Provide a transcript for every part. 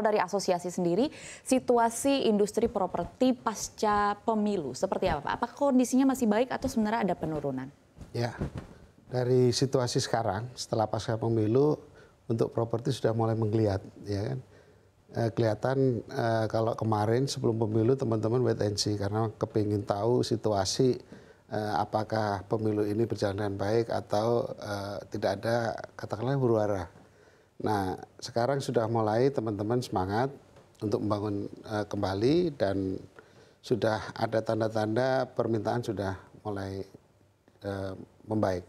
kalau dari asosiasi sendiri situasi industri properti pasca pemilu seperti apa Pak? Apakah kondisinya masih baik atau sebenarnya ada penurunan? Ya, dari situasi sekarang setelah pasca pemilu untuk properti sudah mulai menggeliat, ya kan? E, kelihatan e, kalau kemarin sebelum pemilu teman-teman wait and see karena kepingin tahu situasi e, apakah pemilu ini berjalan dengan baik atau e, tidak ada katakanlah huru hara Nah, sekarang sudah mulai teman-teman semangat untuk membangun uh, kembali dan sudah ada tanda-tanda permintaan sudah mulai uh, membaik.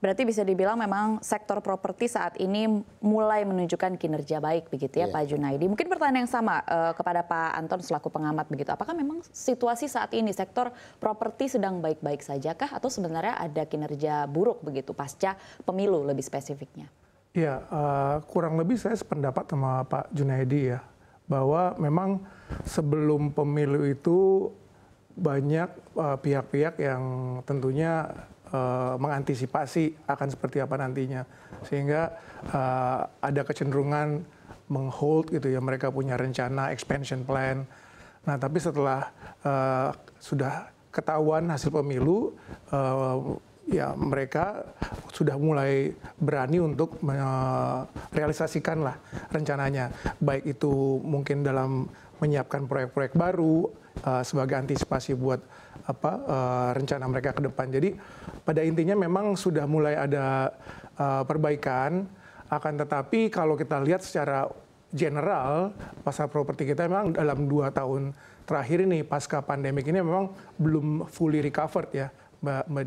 Berarti bisa dibilang memang sektor properti saat ini mulai menunjukkan kinerja baik begitu ya yeah. Pak Junaidi. Mungkin pertanyaan yang sama uh, kepada Pak Anton selaku pengamat begitu. Apakah memang situasi saat ini sektor properti sedang baik-baik saja kah atau sebenarnya ada kinerja buruk begitu pasca pemilu lebih spesifiknya? Ya, uh, kurang lebih saya sependapat sama Pak Junaidi ya, bahwa memang sebelum pemilu itu banyak eh, pihak-pihak uh, yang tentunya uh, mengantisipasi akan seperti apa nantinya, sehingga uh, ada kecenderungan menghold gitu ya, mereka punya rencana expansion plan. Nah, tapi setelah uh, sudah ketahuan hasil pemilu, uh, ya mereka sudah mulai berani untuk merealisasikan lah rencananya baik itu mungkin dalam menyiapkan proyek-proyek baru uh, sebagai antisipasi buat apa uh, rencana mereka ke depan jadi pada intinya memang sudah mulai ada uh, perbaikan akan tetapi kalau kita lihat secara general pasar properti kita memang dalam dua tahun terakhir ini pasca pandemik ini memang belum fully recovered ya Mbak Mbak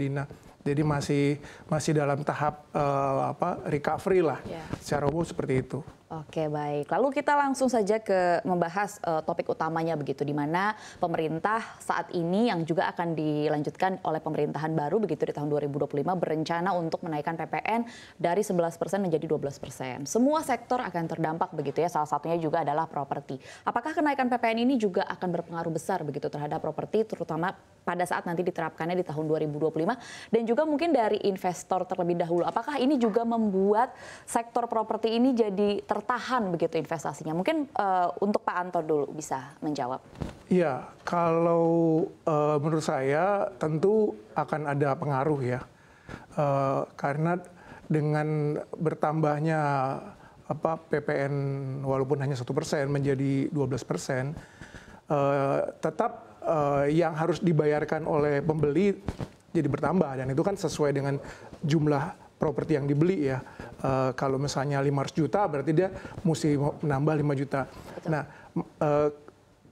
jadi masih masih dalam tahap uh, apa recovery lah. Yeah. Secara umum seperti itu. Oke baik, lalu kita langsung saja ke membahas uh, topik utamanya begitu, di mana pemerintah saat ini yang juga akan dilanjutkan oleh pemerintahan baru begitu di tahun 2025 berencana untuk menaikkan PPN dari 11 menjadi 12 Semua sektor akan terdampak begitu ya, salah satunya juga adalah properti. Apakah kenaikan PPN ini juga akan berpengaruh besar begitu terhadap properti, terutama pada saat nanti diterapkannya di tahun 2025 dan juga mungkin dari investor terlebih dahulu. Apakah ini juga membuat sektor properti ini jadi ter tertahan begitu investasinya? Mungkin uh, untuk Pak Anto dulu bisa menjawab. Iya, kalau uh, menurut saya tentu akan ada pengaruh ya, uh, karena dengan bertambahnya apa PPN walaupun hanya satu persen menjadi 12 persen, uh, tetap uh, yang harus dibayarkan oleh pembeli jadi bertambah dan itu kan sesuai dengan jumlah properti yang dibeli ya. Uh, kalau misalnya 500 juta berarti dia mesti menambah 5 juta. Nah, uh,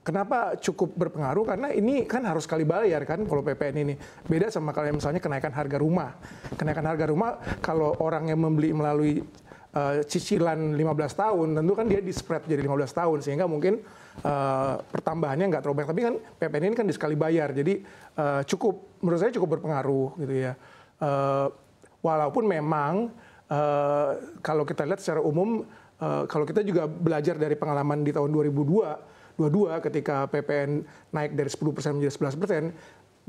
Kenapa cukup berpengaruh? Karena ini kan harus kali bayar kan kalau PPN ini. Beda sama kalau misalnya kenaikan harga rumah. Kenaikan harga rumah kalau orang yang membeli melalui uh, cicilan 15 tahun, tentu kan dia di spread jadi 15 tahun sehingga mungkin uh, pertambahannya nggak terlalu banyak. Tapi kan PPN ini kan di sekali bayar, jadi uh, cukup menurut saya cukup berpengaruh gitu ya. Uh, Walaupun memang uh, kalau kita lihat secara umum, uh, kalau kita juga belajar dari pengalaman di tahun 2002, 22 ketika PPN naik dari 10% menjadi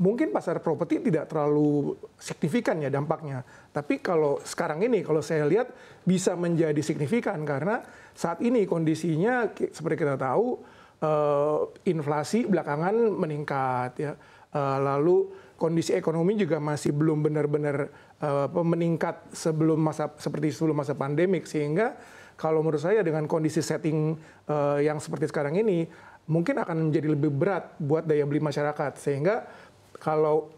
11%, mungkin pasar properti tidak terlalu signifikan ya dampaknya. Tapi kalau sekarang ini, kalau saya lihat bisa menjadi signifikan karena saat ini kondisinya seperti kita tahu uh, inflasi belakangan meningkat ya. Uh, lalu kondisi ekonomi juga masih belum benar-benar uh, meningkat sebelum masa seperti sebelum masa pandemik sehingga kalau menurut saya dengan kondisi setting uh, yang seperti sekarang ini mungkin akan menjadi lebih berat buat daya beli masyarakat sehingga kalau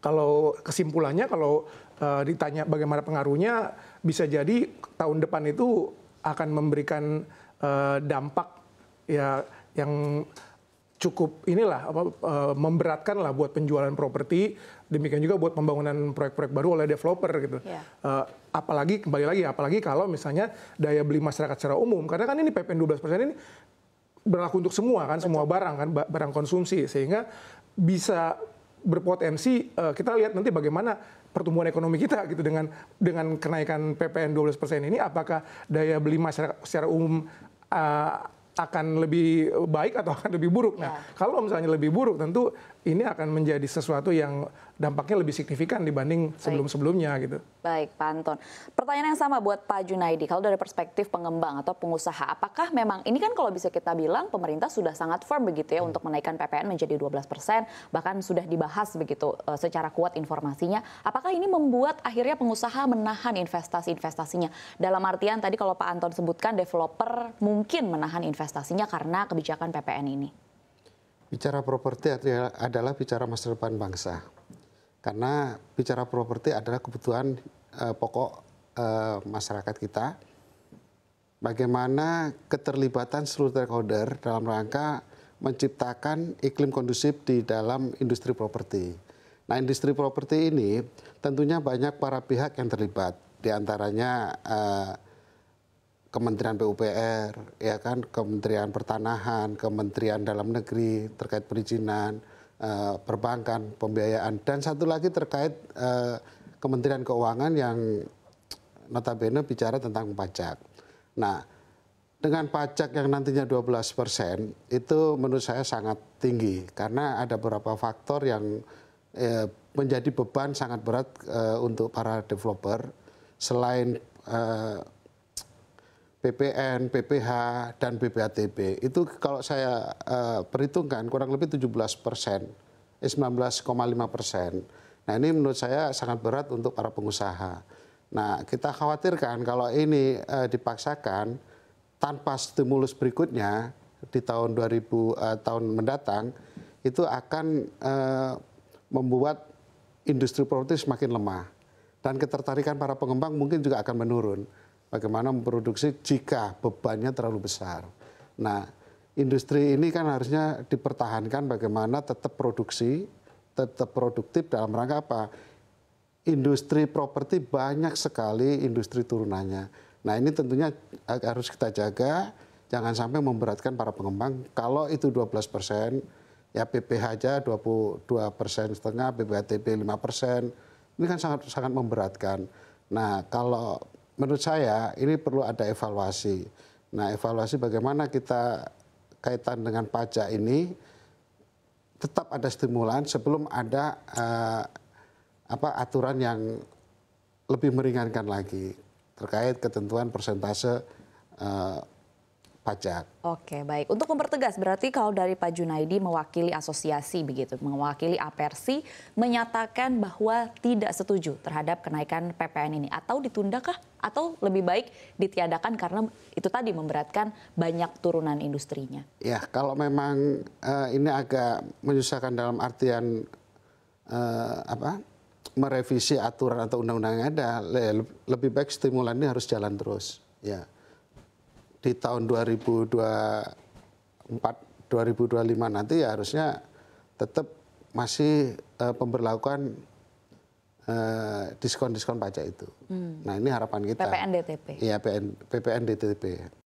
kalau kesimpulannya kalau uh, ditanya bagaimana pengaruhnya bisa jadi tahun depan itu akan memberikan uh, dampak ya yang cukup inilah apa, e, memberatkan lah buat penjualan properti demikian juga buat pembangunan proyek-proyek baru oleh developer gitu yeah. Iya. e, apalagi kembali lagi apalagi kalau misalnya daya beli masyarakat secara umum karena kan ini PPN 12 persen ini berlaku untuk semua kan Betul. semua barang kan barang konsumsi sehingga bisa berpotensi e, kita lihat nanti bagaimana pertumbuhan ekonomi kita gitu dengan dengan kenaikan PPN 12% ini apakah daya beli masyarakat secara umum eh, akan lebih baik atau akan lebih buruk. Nah, iya. kalau misalnya lebih buruk tentu ini akan menjadi sesuatu yang dampaknya lebih signifikan dibanding sebelum-sebelumnya gitu. Baik, Pak Anton. Pertanyaan yang sama buat Pak Junaidi, kalau dari perspektif pengembang atau pengusaha, apakah memang ini kan kalau bisa kita bilang pemerintah sudah sangat firm begitu ya hmm. untuk menaikkan PPN menjadi 12 persen, bahkan sudah dibahas begitu e, secara kuat informasinya. Apakah ini membuat akhirnya pengusaha menahan investasi-investasinya? Dalam artian tadi kalau Pak Anton sebutkan developer mungkin menahan investasinya karena kebijakan PPN ini. Bicara properti adalah bicara masa depan bangsa karena bicara properti adalah kebutuhan uh, pokok uh, masyarakat kita. Bagaimana keterlibatan seluruh stakeholder dalam rangka menciptakan iklim kondusif di dalam industri properti. Nah, industri properti ini tentunya banyak para pihak yang terlibat, diantaranya eh, Kementerian PUPR, ya kan, Kementerian Pertanahan, Kementerian Dalam Negeri terkait perizinan, Eh, perbankan, pembiayaan, dan satu lagi terkait eh, Kementerian Keuangan yang notabene bicara tentang pajak. Nah, dengan pajak yang nantinya 12 persen, itu menurut saya sangat tinggi karena ada beberapa faktor yang eh, menjadi beban sangat berat untuk para developer selain PPN, PPH, dan BPATB. Itu kalau saya uh, perhitungkan kurang lebih 17 persen, eh, 19,5 persen. Nah ini menurut saya sangat berat untuk para pengusaha. Nah kita khawatirkan kalau ini uh, dipaksakan tanpa stimulus berikutnya di tahun 2000 uh, eh, tahun mendatang itu akan uh, membuat industri produktif semakin lemah dan ketertarikan para pengembang mungkin juga akan menurun bagaimana memproduksi jika bebannya terlalu besar. Nah, industri ini kan harusnya dipertahankan bagaimana tetap produksi, tetap produktif dalam rangka apa? Industri properti banyak sekali industri turunannya. Nah, ini tentunya harus kita jaga jangan sampai memberatkan para pengembang. Kalau itu 12 persen, ya PPH aja 22 persen setengah, PPHTP 5 persen, ini kan sangat sangat memberatkan. Nah, kalau menurut saya ini perlu ada evaluasi. Nah, evaluasi bagaimana kita kaitan dengan pajak ini tetap ada stimulan sebelum ada uh, apa aturan yang lebih meringankan lagi terkait ketentuan persentase uh, pajak. Oke, baik. Untuk mempertegas, berarti kalau dari Pak Junaidi mewakili asosiasi begitu, mewakili Apersi, menyatakan bahwa tidak setuju terhadap kenaikan PPN ini. Atau ditundakah? Atau lebih baik ditiadakan karena itu tadi memberatkan banyak turunan industrinya? Ya, kalau memang uh, ini agak menyusahkan dalam artian uh, apa merevisi aturan atau undang-undang yang ada, lebih baik stimulannya harus jalan terus. Ya di tahun 2024 2025 nanti ya harusnya tetap masih e, pemberlakuan eh, diskon-diskon pajak itu. Hmm. Nah ini harapan kita. PPN DTP. Iya PPN DTP.